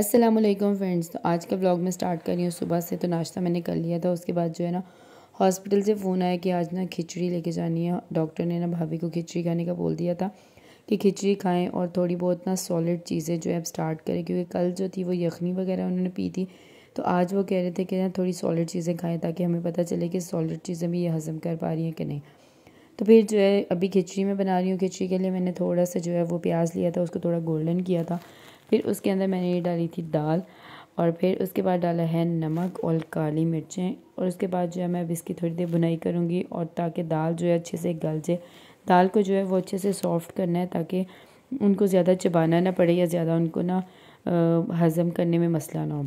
अस्सलाम वालेकुम फ्रेंड्स तो आज का ब्लॉग मैं स्टार्ट कर रही हूँ सुबह से तो नाश्ता मैंने कर लिया था उसके बाद जो है ना हॉस्पिटल से फ़ोन आया कि आज ना खिचड़ी लेके जानी है डॉक्टर ने ना भाभी को खिचड़ी खाने का बोल दिया था कि खिचड़ी खाएं और थोड़ी बहुत ना सॉलिड चीज़ें जो है अब स्टार्ट करें क्योंकि कल जो थी वो यखनी वगैरह उन्होंने पी थी तो आज वो कह रहे थे कि ना थोड़ी सॉलिड चीज़ें खाएँ ताकि हमें पता चले कि सॉलिड चीज़ें भी ये हज़म कर पा रही हैं कि नहीं तो फिर जो है अभी खिचड़ी में बना रही हूँ खिचड़ी के लिए मैंने थोड़ा सा जो है वो प्याज लिया था उसको थोड़ा गोल्डन किया था फिर उसके अंदर मैंने ये डाली थी दाल और फिर उसके बाद डाला है नमक और काली मिर्चें और उसके बाद जो है मैं अब इसकी थोड़ी देर बुनाई करूँगी और ताकि दाल जो है अच्छे से गल जाए दाल को जो है वो अच्छे से सॉफ्ट करना है ताकि उनको ज़्यादा चबाना ना पड़े या ज़्यादा उनको ना हज़म करने में मसला ना हो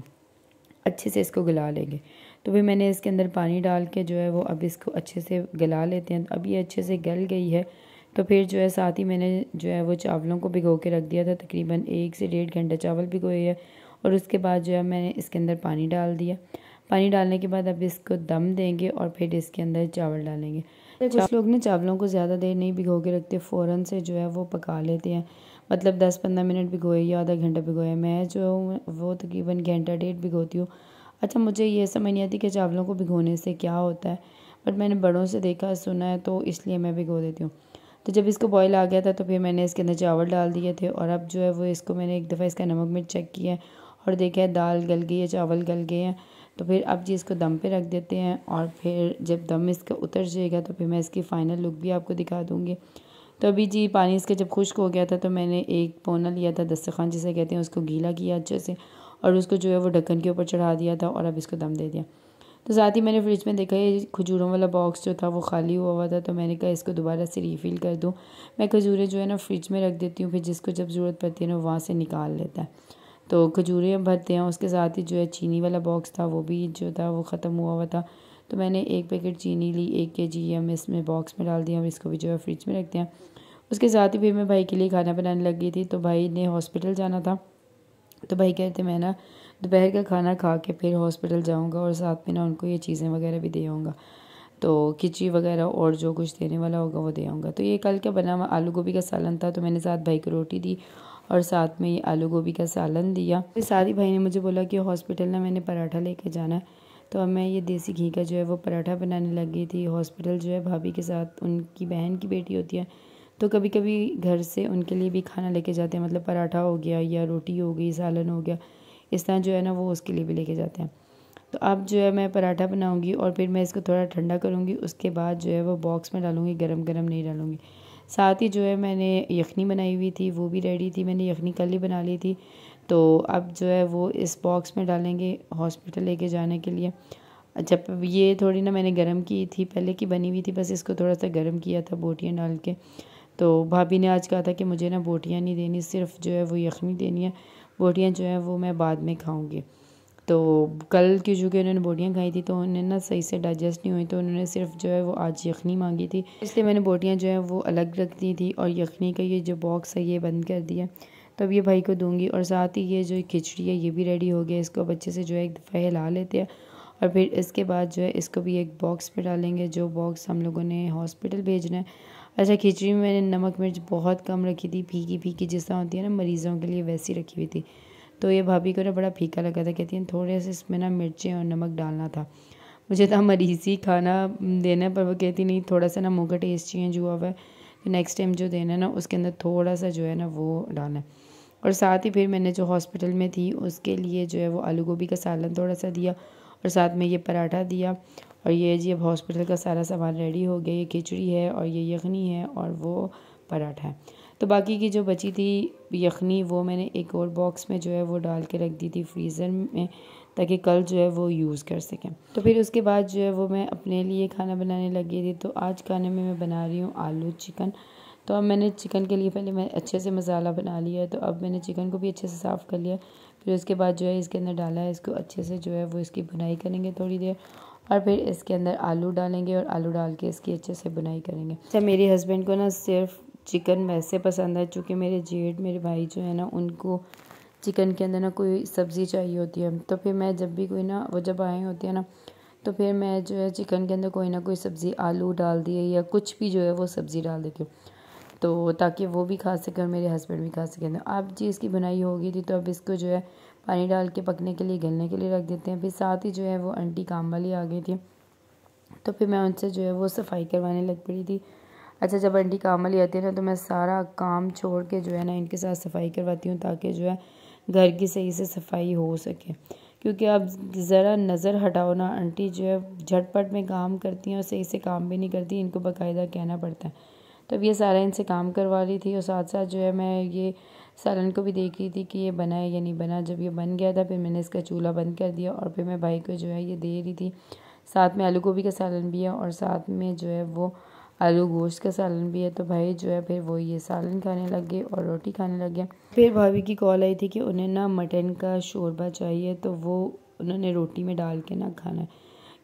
अच्छे से इसको गला लेंगे तो फिर मैंने इसके अंदर पानी डाल के जो है वो अब इसको अच्छे से गला लेते हैं अब ये अच्छे से गल गई है तो फिर जो है साथ ही मैंने जो है वो चावलों को भिगो के रख दिया था तकरीबन एक से डेढ़ घंटा चावल भिगोए है और उसके बाद जो है मैंने इसके अंदर पानी डाल दिया पानी डालने के बाद अब इसको दम देंगे और फिर इसके अंदर चावल डालेंगे कुछ लोग ना चावलों को ज़्यादा देर नहीं भिगो के रखते फ़ौरन से जो है वो पका लेते हैं मतलब दस पंद्रह मिनट भिगोए या आधा घंटा भिगोए मैं जो हूँ वो तकरीबन घंटा डेढ़ भिगोती हूँ अच्छा मुझे ये समझ नहीं आती कि चावलों को भिगोने से क्या होता है बट मैंने बड़ों से देखा सुना है तो इसलिए मैं भिगो देती हूँ तो जब इसको बॉयल आ गया था तो फिर मैंने इसके अंदर चावल डाल दिए थे और अब जो है वो इसको मैंने एक दफ़ा इसका नमक मिर्च चेक किया है और देखा है दाल गल गई है चावल गल गए हैं तो फिर अब जी इसको दम पे रख देते हैं और फिर जब दम इसका उतर जाएगा तो फिर मैं इसकी फ़ाइनल लुक भी आपको दिखा दूँगी तो अभी जी पानी इसका जब खुश्क हो गया था तो मैंने एक पौना लिया था दस्तरखान जिसे कहते हैं उसको गीला किया अच्छे से और उसको जो है वो ढक्कन के ऊपर चढ़ा दिया था और अब इसको दम दे दिया तो साथ ही मैंने फ्रिज में देखा ये खजूरों वाला बॉक्स जो था वो खाली हुआ हुआ था तो मैंने कहा इसको दोबारा से रीफ़िल कर दूँ मैं खजूरें जो है ना फ्रिज में रख देती हूँ फिर जिसको जब ज़रूरत पड़ती है ना वहाँ से निकाल लेता है तो खजूरें भरते हैं उसके साथ ही जो है चीनी वाला बॉक्स था वो भी जो था वो ख़त्म हुआ हुआ था तो मैंने एक पैकेट चीनी ली एक के जी हम इसमें बॉक्स में डाल दिया और इसको भी जो है फ्रिज में रखते हैं उसके साथ ही फिर मैं भाई के लिए खाना बनाने लग गई थी तो भाई ने हॉस्पिटल जाना था तो भाई कहते मैं ना दोपहर का खाना खा के फिर हॉस्पिटल जाऊंगा और साथ में ना उनको ये चीज़ें वगैरह भी दे आऊँगा तो खिचड़ी वगैरह और जो कुछ देने वाला होगा वो दे आऊँगा तो ये कल का बना हुआ आलू गोभी का सालन था तो मैंने साथ भाई को रोटी दी और साथ में ये आलू गोभी का सालन दिया फिर साथ भाई ने मुझे बोला कि हॉस्पिटल ना मैंने पराठा लेके जाना है तो अब मैं ये देसी घी का जो है वो पराठा बनाने लग गई थी हॉस्पिटल जो है भाभी के साथ उनकी बहन की बेटी होती है तो कभी कभी घर से उनके लिए भी खाना लेके जाते हैं मतलब पराठा हो गया या रोटी हो गई सालन हो गया इस तरह जो है ना वो उसके लिए भी लेके जाते हैं तो अब जो है मैं पराठा बनाऊँगी और फिर मैं इसको थोड़ा ठंडा करूँगी उसके बाद जो है वो बॉक्स में डालूँगी गर्म गर्म नहीं डालूंगी साथ ही जो है मैंने यखनी बनाई हुई थी वो भी रेडी थी मैंने यखनी कल ही बना ली थी तो अब जो है वो इस बॉक्स में डालेंगे हॉस्पिटल लेके जाने के लिए जब ये थोड़ी ना मैंने गर्म की थी पहले की बनी हुई थी बस इसको थोड़ा सा गर्म किया था बोटियाँ डाल के तो भाभी ने आज कहा था कि मुझे ना बोटियाँ नहीं देनी सिर्फ जो है वो यखनी देनी है बोटियाँ जो है वो मैं बाद में खाऊँगी तो कल की चूँकि उन्होंने बोटियाँ खाई थी तो उन्हें ना सही से डाइजेस्ट नहीं हुई तो उन्होंने सिर्फ जो है वो आज यखनी मांगी थी इसलिए मैंने बोटियाँ जो है वो अलग रख दी थी और यखनी का ये जो बॉक्स है ये बंद कर दिया तो अब ये भाई को दूंगी और साथ ही ये जो खिचड़ी है ये भी रेडी हो गया इसको बच्चे से जो है एक दफ़ा हिला लेते हैं और फिर इसके बाद जो है इसको भी एक बॉक्स पे डालेंगे जो बॉक्स हम लोगों ने हॉस्पिटल भेजना है अच्छा खिचड़ी में मैंने नमक मिर्च बहुत कम रखी थी फीकी फीकी जिस तरह होती है ना मरीज़ों के लिए वैसी रखी हुई थी तो ये भाभी को ना बड़ा फीका लगा था कहती हैं थोड़े से इसमें ना मिर्चें और नमक डालना था मुझे था तो मरीज़ी खाना देना पर वो कहती नहीं थोड़ा सा ना मुँह का टेस्ट चेंज हुआ हुआ है तो नेक्स्ट टाइम जो देना है ना उसके अंदर थोड़ा सा जो है ना वो डालना है और साथ ही फिर मैंने जो हॉस्पिटल में थी उसके लिए जो है वो आलू गोभी का सालन थोड़ा सा दिया और साथ में ये पराठा दिया और ये जी अब हॉस्पिटल का सारा सामान रेडी हो गया ये खिचड़ी है और ये यखनी है और वो पराठा है तो बाकी की जो बची थी यखनी वो मैंने एक और बॉक्स में जो है वो डाल के रख दी थी फ्रीज़र में ताकि कल जो है वो यूज़ कर सकें तो फिर उसके बाद जो है वो मैं अपने लिए खाना बनाने लगी थी तो आज खाने में मैं बना रही हूँ आलू चिकन तो अब मैंने चिकन के लिए पहले मैं अच्छे से मसाला बना लिया है तो अब मैंने चिकन को भी अच्छे से साफ़ कर लिया फिर उसके बाद जो है इसके अंदर डाला है इसको अच्छे से जो है वो इसकी बुनाई करेंगे थोड़ी देर और फिर इसके अंदर आलू डालेंगे और आलू डाल के इसकी अच्छे से बुनाई करेंगे अच्छा मेरे हस्बैंड को ना सिर्फ चिकन वैसे पसंद है चूँकि मेरे जेठ मेरे भाई जो है ना उनको चिकन के अंदर ना कोई सब्ज़ी चाहिए होती है तो फिर मैं जब भी कोई ना वो जब आए होती है ना तो फिर मैं जो है चिकन के अंदर कोई ना कोई सब्ज़ी आलू डाल दिए या कुछ भी जो है वो सब्ज़ी डाल देती हूँ तो ताकि वो भी खा सके और मेरे हस्बैंड भी खा सकें अब जी इसकी बनाई होगी थी तो अब इसको जो है पानी डाल के पकने के लिए गलने के लिए रख देते हैं फिर साथ ही जो है वो आंटी काम वाली आ गई थी तो फिर मैं उनसे जो है वो सफाई करवाने लग पड़ी थी अच्छा जब आंटी काम वाली आती है ना तो मैं सारा काम छोड़ के जो है ना इनके साथ सफाई करवाती हूँ ताकि जो है घर की सही से सफाई हो सके क्योंकि अब ज़रा नज़र हटाओ ना आंटी जो है झटपट में काम करती हैं और सही से काम भी नहीं करती इनको बाकायदा कहना पड़ता है तब ये सारा इनसे काम करवा रही थी और साथ साथ जो है मैं ये सालन को भी देख रही थी कि ये बना है या नहीं बना जब ये बन गया था फिर मैंने इसका चूल्हा बंद कर दिया और फिर मैं भाई को जो है ये दे रही थी साथ में आलू गोभी का सालन भी है और साथ में जो है वो आलू गोश्त का सालन भी है तो भाई जो है फिर वो ये सालन खाने लग गए और रोटी खाने लग गया फिर भाभी की कॉल आई थी कि उन्हें ना मटन का शोरबा चाहिए तो वो उन्होंने रोटी में डाल के ना खाना है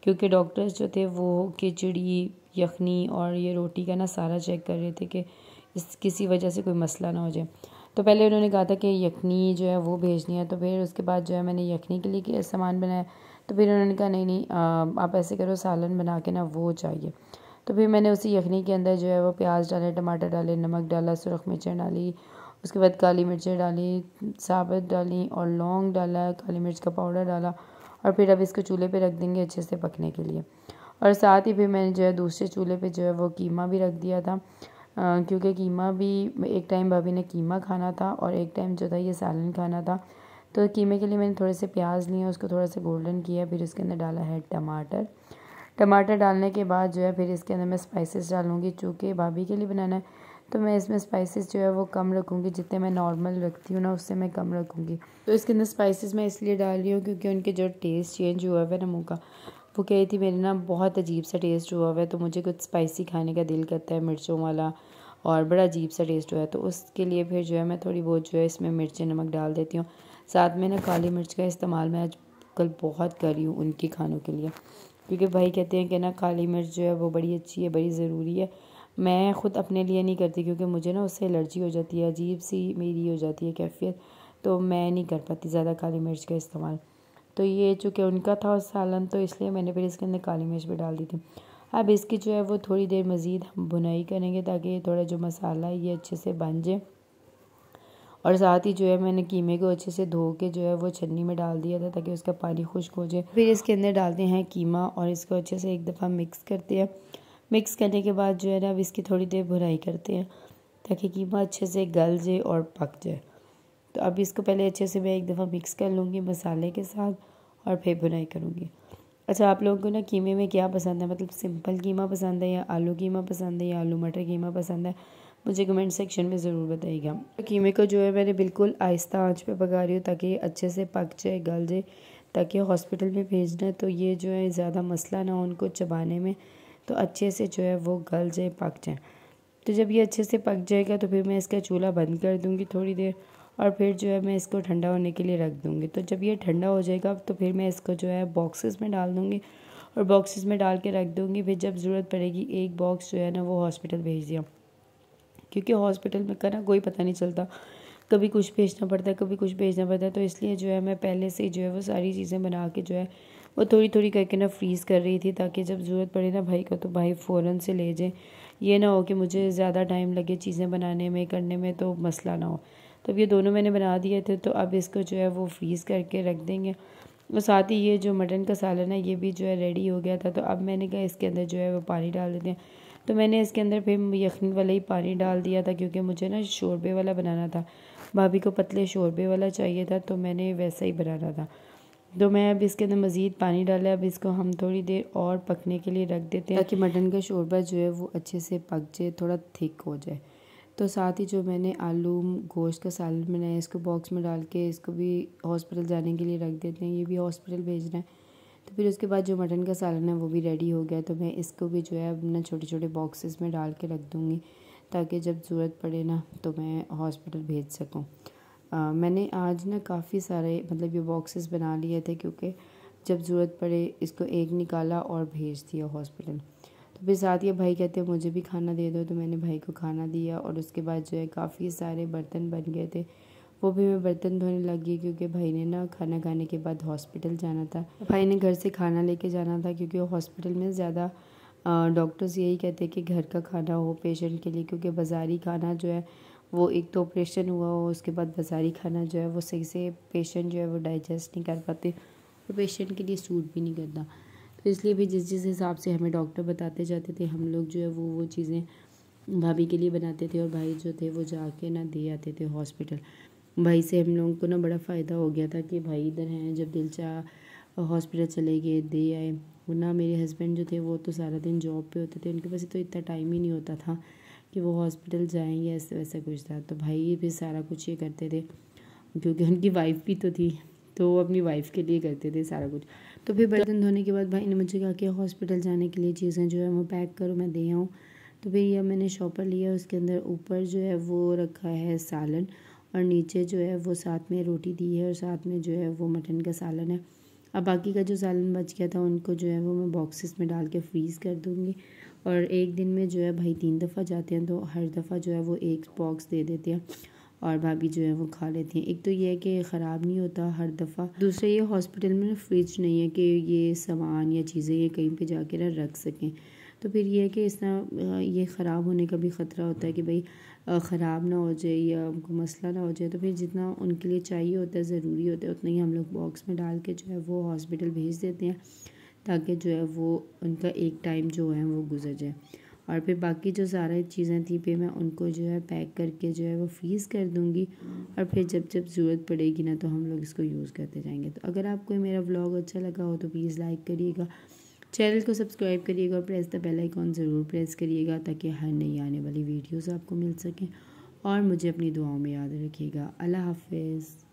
क्योंकि डॉक्टर्स जो थे वो खिचड़ी यखनी और ये रोटी का ना सारा चेक कर रहे थे कि इस किसी वजह से कोई मसला ना हो जाए तो पहले उन्होंने कहा था कि यखनी जो है वो भेजनी है तो फिर उसके बाद जो है मैंने यखनी के लिए सामान बनाया तो फिर उन्होंने कहा नहीं नहीं आप ऐसे करो सालन बना के ना वो चाहिए तो फिर मैंने उसी यखनी के अंदर जो है वो प्याज डाले टमाटर डाले नमक डाला सुरख मिर्चें डाली उसके बाद काली मिर्चें डाली साबुत डाली और लौंग डाला काली मिर्च का पाउडर डाला और फिर अब इसको चूल्हे पे रख देंगे अच्छे से पकने के लिए और साथ ही फिर मैंने जो है दूसरे चूल्हे पे जो है वो कीमा भी रख दिया था क्योंकि कीमा भी एक टाइम भाभी ने कीमा खाना था और एक टाइम जो था ये सालन खाना था तो कीमे के लिए मैंने थोड़े से प्याज लिए उसको थोड़ा सा गोल्डन किया फिर इसके अंदर डाला है टमाटर टमाटर डालने के बाद जो है फिर इसके अंदर मैं स्पाइसेस डालूँगी चूँकि भाभी के लिए बनाना है तो मैं इसमें स्पाइसेस जो है वो कम रखूँगी जितने मैं नॉर्मल रखती हूँ ना उससे मैं कम रखूँगी तो इसके अंदर स्पाइसेस मैं इसलिए डाल रही हूँ क्योंकि उनके जो टेस्ट चेंज हुआ है ना मुँह का वो कह रही थी मेरे ना बहुत अजीब सा टेस्ट हुआ हुआ है तो मुझे कुछ स्पाइसी खाने का दिल करता है मिर्चों वाला और बड़ा अजीब सा टेस्ट हुआ है तो उसके लिए फिर जो है मैं थोड़ी बहुत जो है इसमें मिर्चें नमक डाल देती हूँ साथ में ना काली मिर्च का इस्तेमाल मैं आज कल बहुत कर रही हूँ उनके खानों के लिए क्योंकि भाई कहते हैं कि ना काली मिर्च जो है वो बड़ी अच्छी है बड़ी ज़रूरी है मैं ख़ुद अपने लिए नहीं करती क्योंकि मुझे ना उससे एलर्जी हो जाती है अजीब सी मेरी हो जाती है कैफियत तो मैं नहीं कर पाती ज़्यादा काली मिर्च का इस्तेमाल तो ये चूँकि उनका था सालन तो इसलिए मैंने फिर इसके अंदर काली मिर्च भी डाल दी थी अब इसकी जो है वो थोड़ी देर मज़ीद हम बुनाई करेंगे ताकि ये थोड़ा जो मसाला है ये अच्छे से बन जाए और साथ ही जो है मैंने कीमे को अच्छे से धो के जो है वो छन्नी में डाल दिया था ताकि उसका पानी खुश्क हो जाए फिर इसके अंदर डालते हैं कीमा और इसको अच्छे से एक दफ़ा मिक्स करते हैं मिक्स करने के बाद जो है ना अब इसकी थोड़ी देर भुनाई करते हैं ताकि कीमा अच्छे से गल जाए और पक जाए तो अब इसको पहले अच्छे से मैं एक दफ़ा मिक्स कर लूँगी मसाले के साथ और फिर बुनाई करूँगी अच्छा आप लोगों को ना कीमे में क्या पसंद है मतलब सिंपल कीमा पसंद है या आलू कीमा पसंद है या आलू मटर कीमा पसंद है मुझे कमेंट सेक्शन में ज़रूर बताइएगा कीमे को जो है मैंने बिल्कुल आहिस्ता आँच पे पका रही हूँ ताकि अच्छे से पक जाए गल जाए ताकि हॉस्पिटल में भेजना तो ये जो है ज़्यादा मसला ना हो उनको चबाने में तो अच्छे से जो है वो गल जाए पक जाए तो जब ये अच्छे से पक जाएगा तो फिर मैं इसका चूल्हा बंद कर दूँगी थोड़ी देर और फिर जो है मैं इसको ठंडा होने के लिए रख दूँगी तो जब ये ठंडा हो जाएगा तो फिर मैं इसको जो है बॉक्सेस में डाल दूँगी और बॉक्सेस में डाल के रख दूँगी फिर जब ज़रूरत पड़ेगी एक बॉक्स जो है ना वो हॉस्पिटल भेज दिया क्योंकि हॉस्पिटल में का ना कोई पता नहीं चलता कभी कुछ भेजना पड़ता है कभी कुछ भेजना पड़ता है तो इसलिए जो है मैं पहले से जो है वो सारी चीज़ें बना के जो है वो थोड़ी थोड़ी करके ना फ्रीज़ कर रही थी ताकि जब ज़रूरत पड़े ना भाई का तो भाई फ़ौरन से ले जाए ये ना हो कि मुझे ज़्यादा टाइम लगे चीज़ें बनाने में करने में तो मसला ना हो तो ये दोनों मैंने बना दिए थे तो अब इसको जो है वो फ्रीज़ करके रख देंगे और साथ ही ये जो मटन का सालन है ये भी जो है रेडी हो गया था तो अब मैंने कहा इसके अंदर जो है वो पानी डाल देते हैं तो मैंने इसके अंदर फिर यखनी वाला ही पानी डाल दिया था क्योंकि मुझे ना शोरबे वाला बनाना था भाभी को पतले शोरबे वाला चाहिए था तो मैंने वैसा ही बनाना था तो मैं अब इसके अंदर मज़ीद पानी डाला अब इसको हम थोड़ी देर और पकने के लिए रख देते हैं ताकि मटन का शोरबा जो है वो अच्छे से पक जाए थोड़ा थिक हो जाए तो साथ ही जो मैंने आलू गोश्त का सैलड बनाया इसको बॉक्स में डाल के इसको भी हॉस्पिटल जाने के लिए रख देते हैं ये भी हॉस्पिटल भेज रहे हैं तो फिर उसके बाद जो मटन का सालन है वो भी रेडी हो गया तो मैं इसको भी जो है अपना छोटे छोटे बॉक्सेस में डाल के रख दूँगी ताकि जब ज़रूरत पड़े ना तो मैं हॉस्पिटल भेज सकूँ मैंने आज ना काफ़ी सारे मतलब ये बॉक्सेस बना लिए थे क्योंकि जब ज़रूरत पड़े इसको एक निकाला और भेज दिया हॉस्पिटल तो फिर साथ ही भाई कहते हैं मुझे भी खाना दे दो तो मैंने भाई को खाना दिया और उसके बाद जो है काफ़ी सारे बर्तन बन गए थे वो भी मैं बर्तन धोने लग गई क्योंकि भाई ने ना खाना खाने के बाद हॉस्पिटल जाना था भाई ने घर से खाना लेके जाना था क्योंकि हॉस्पिटल में ज़्यादा डॉक्टर्स यही कहते हैं कि घर का खाना हो पेशेंट के लिए क्योंकि बाज़ारी खाना जो है वो एक तो ऑपरेशन हुआ हो उसके बाद बाज़ारी खाना जो है वो सही से पेशेंट जो है वो डाइजेस्ट नहीं कर पाते और पेशेंट के लिए सूट भी नहीं करता तो इसलिए भी जिस जिस हिसाब से हमें डॉक्टर बताते जाते थे हम लोग जो है वो वो चीज़ें भाभी के लिए बनाते थे और भाई जो थे वो जाके ना दे आते थे हॉस्पिटल भाई से हम लोगों को ना बड़ा फ़ायदा हो गया था कि भाई इधर हैं जब दिल चाह हॉस्पिटल चले गए दे आए वरना मेरे हस्बैंड जो थे वो तो सारा दिन जॉब पे होते थे उनके पास तो इतना टाइम ही नहीं होता था कि वो हॉस्पिटल या ऐसे वैसा कुछ था तो भाई भी सारा कुछ ये करते थे क्योंकि उनकी वाइफ भी तो थी तो वो अपनी वाइफ के लिए करते थे सारा कुछ तो फिर बर्तन धोने के बाद भाई ने मुझे कहा कि हॉस्पिटल जाने के लिए चीज़ें जो है वो पैक करो मैं दे आऊँ तो फिर यह मैंने शॉपर लिया उसके अंदर ऊपर जो है वो रखा है सालन और नीचे जो है वो साथ में रोटी दी है और साथ में जो है वो मटन का सालन है अब बाकी का जो सालन बच गया था उनको जो है वो मैं बॉक्सेस में डाल के फ्रीज़ कर दूँगी और एक दिन में जो है भाई तीन दफ़ा जाते हैं तो हर दफ़ा जो है वो एक बॉक्स दे देते हैं और भाभी जो है वो खा लेती हैं एक तो ये है कि ख़राब नहीं होता हर दफ़ा दूसरा ये हॉस्पिटल में ना फ्रिज नहीं है कि ये सामान या चीज़ें ये कहीं पे जाकर रख सकें तो फिर ये है कि इस तरह ये ख़राब होने का भी ख़तरा होता है कि भाई ख़राब ना हो जाए या उनको मसला ना हो जाए तो फिर जितना उनके लिए चाहिए होता है ज़रूरी होता है उतना ही हम लोग बॉक्स में डाल के जो है वो हॉस्पिटल भेज देते हैं ताकि जो है वो उनका एक टाइम जो है वो गुजर जाए और फिर बाकी जो सारे चीज़ें थी पे मैं उनको जो है पैक करके जो है वो फ्रीज़ कर दूँगी और फिर जब जब ज़रूरत पड़ेगी ना तो हम लोग इसको यूज़ करते जाएंगे तो अगर आपको मेरा व्लॉग अच्छा लगा हो तो प्लीज़ लाइक करिएगा चैनल को सब्सक्राइब करिएगा और प्रेस द बेल आइकॉन ज़रूर प्रेस करिएगा ताकि हर नई आने वाली वीडियोज़ आपको मिल सकें और मुझे अपनी दुआओं में याद रखिएगा अल्लाह हाफिज़